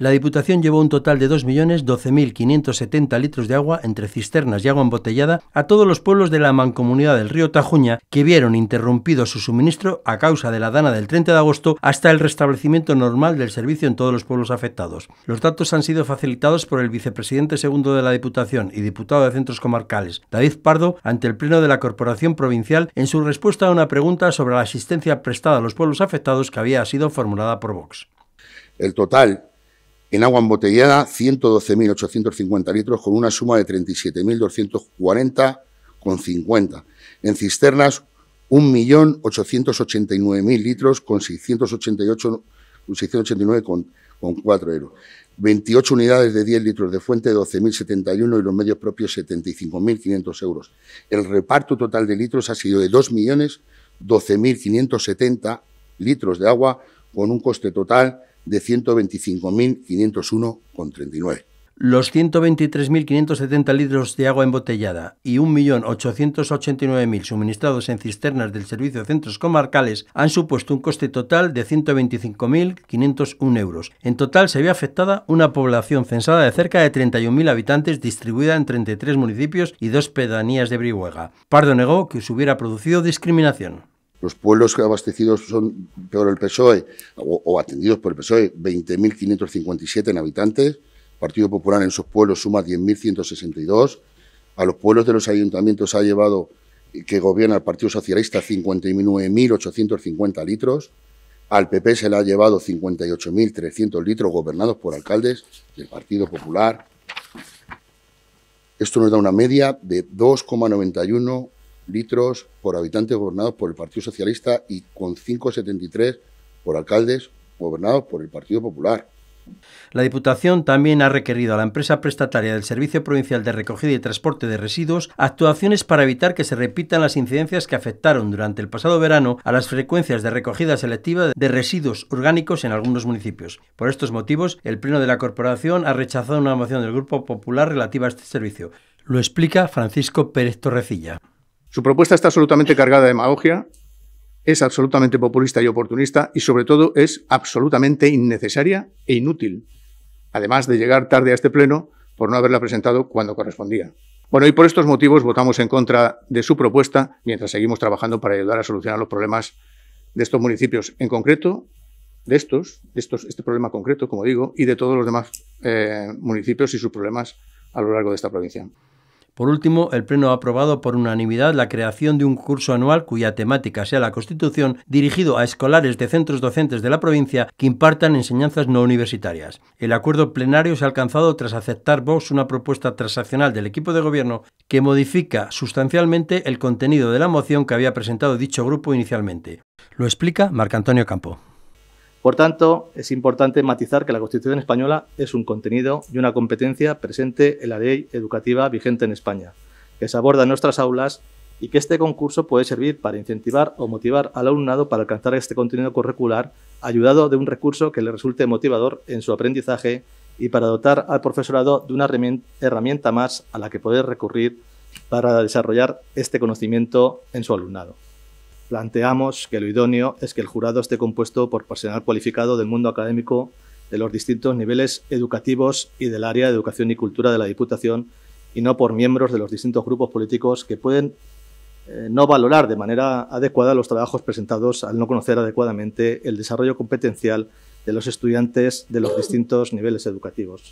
La Diputación llevó un total de 2.012.570 litros de agua entre cisternas y agua embotellada a todos los pueblos de la mancomunidad del río Tajuña que vieron interrumpido su suministro a causa de la dana del 30 de agosto hasta el restablecimiento normal del servicio en todos los pueblos afectados. Los datos han sido facilitados por el vicepresidente segundo de la Diputación y diputado de Centros Comarcales, David Pardo, ante el Pleno de la Corporación Provincial en su respuesta a una pregunta sobre la asistencia prestada a los pueblos afectados que había sido formulada por Vox. El total en agua embotellada 112.850 litros con una suma de 37.240,50. En cisternas 1.889.000 litros con 688 689 con, 4 euros. 28 unidades de 10 litros de fuente, 12.071 y los medios propios 75.500 euros. El reparto total de litros ha sido de 2.012.570 litros de agua con un coste total de 125.501,39. Los 123.570 litros de agua embotellada y 1.889.000 suministrados en cisternas del Servicio de Centros Comarcales han supuesto un coste total de 125.501 euros. En total se ve afectada una población censada de cerca de 31.000 habitantes distribuida en 33 municipios y dos pedanías de Brihuega. Pardo negó que se hubiera producido discriminación. Los pueblos abastecidos son por el PSOE o, atendidos por el PSOE, 20.557 en habitantes. Partido Popular en sus pueblos suma 10.162. A los pueblos de los ayuntamientos ha llevado eh, que gobierna el Partido Socialista 59.850 litros. Al PP se le ha llevado 58.300 litros gobernados por alcaldes del Partido Popular. Esto nos da una media de 2,91 litros por habitante gobernados por el Partido Socialista y con 5,73 por alcaldes gobernados por el Partido Popular. La Diputación también ha requerido a la empresa prestataria del Servicio Provincial de Recogida y Transporte de Residuos actuaciones para evitar que se repitan las incidencias que afectaron durante el pasado verano a las frecuencias de recogida selectiva de residuos orgánicos en algunos municipios. Por estos motivos, el Pleno de la Corporación ha rechazado una moción del Grupo Popular relativa a este servicio. Lo explica Francisco Pérez Torrecilla. Su propuesta está absolutamente cargada de demagogia, es absolutamente populista y oportunista y sobre todo es absolutamente innecesaria e inútil, además de llegar tarde a este pleno por no haberla presentado cuando correspondía. Bueno, y por estos motivos votamos en contra de su propuesta mientras seguimos trabajando para ayudar a solucionar los problemas de estos municipios, en concreto de estos, de estos este problema concreto, como digo, y de todos los demás eh, municipios y sus problemas a lo largo de esta provincia. Por último, el Pleno ha aprobado por unanimidad la creación de un curso anual cuya temática sea la Constitución, dirigido a escolares de centros docentes de la provincia que impartan enseñanzas no universitarias. El acuerdo plenario se ha alcanzado tras aceptar Vox una propuesta transaccional del equipo de gobierno que modifica sustancialmente el contenido de la moción que había presentado dicho grupo inicialmente. Lo explica Marc Antonio Campo. Por tanto, es importante matizar que la Constitución española es un contenido y una competencia presente en la ley educativa vigente en España, que se aborda en nuestras aulas y que este concurso puede servir para incentivar o motivar al alumnado para alcanzar este contenido curricular, ayudado de un recurso que le resulte motivador en su aprendizaje y para dotar al profesorado de una herramienta más a la que poder recurrir para desarrollar este conocimiento en su alumnado planteamos que lo idóneo es que el jurado esté compuesto por personal cualificado del mundo académico, de los distintos niveles educativos y del área de educación y cultura de la Diputación, y no por miembros de los distintos grupos políticos que pueden eh, no valorar de manera adecuada los trabajos presentados al no conocer adecuadamente el desarrollo competencial de los estudiantes de los distintos niveles educativos.